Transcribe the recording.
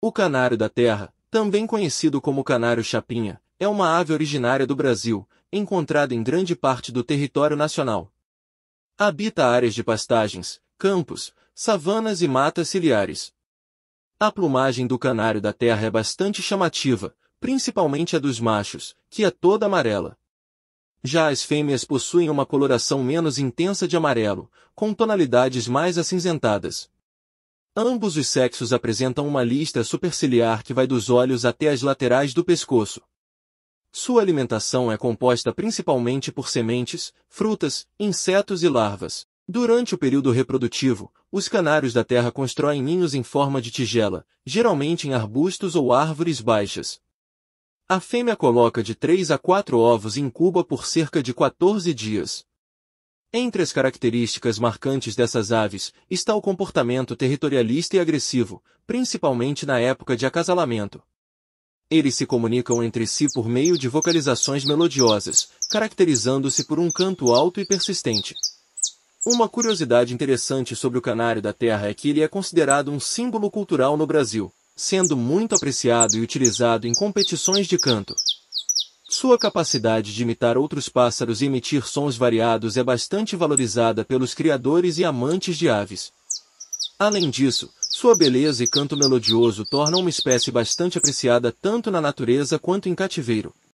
O canário da terra, também conhecido como canário chapinha, é uma ave originária do Brasil, encontrada em grande parte do território nacional. Habita áreas de pastagens, campos, savanas e matas ciliares. A plumagem do canário da terra é bastante chamativa, principalmente a dos machos, que é toda amarela. Já as fêmeas possuem uma coloração menos intensa de amarelo, com tonalidades mais acinzentadas. Ambos os sexos apresentam uma lista superciliar que vai dos olhos até as laterais do pescoço. Sua alimentação é composta principalmente por sementes, frutas, insetos e larvas. Durante o período reprodutivo, os canários da terra constroem ninhos em forma de tigela, geralmente em arbustos ou árvores baixas. A fêmea coloca de 3 a 4 ovos e incuba por cerca de 14 dias. Entre as características marcantes dessas aves está o comportamento territorialista e agressivo, principalmente na época de acasalamento. Eles se comunicam entre si por meio de vocalizações melodiosas, caracterizando-se por um canto alto e persistente. Uma curiosidade interessante sobre o canário da terra é que ele é considerado um símbolo cultural no Brasil, sendo muito apreciado e utilizado em competições de canto. Sua capacidade de imitar outros pássaros e emitir sons variados é bastante valorizada pelos criadores e amantes de aves. Além disso, sua beleza e canto melodioso tornam uma espécie bastante apreciada tanto na natureza quanto em cativeiro.